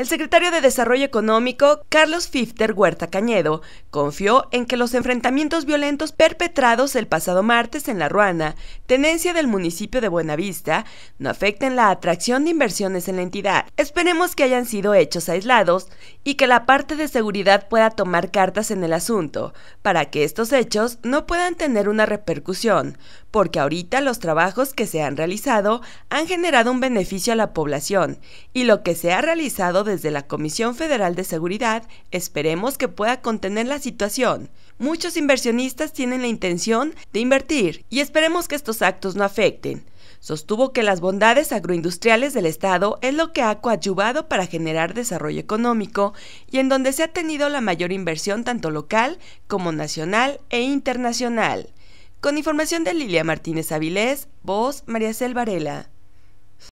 El secretario de Desarrollo Económico, Carlos Fifter Huerta Cañedo, confió en que los enfrentamientos violentos perpetrados el pasado martes en La Ruana, tenencia del municipio de Buenavista, no afecten la atracción de inversiones en la entidad. Esperemos que hayan sido hechos aislados y que la parte de seguridad pueda tomar cartas en el asunto, para que estos hechos no puedan tener una repercusión, porque ahorita los trabajos que se han realizado han generado un beneficio a la población y lo que se ha realizado desde la Comisión Federal de Seguridad esperemos que pueda contener la situación. Muchos inversionistas tienen la intención de invertir y esperemos que estos actos no afecten. Sostuvo que las bondades agroindustriales del Estado es lo que ha coadyuvado para generar desarrollo económico y en donde se ha tenido la mayor inversión tanto local como nacional e internacional. Con información de Lilia Martínez Avilés, voz María Selvarela.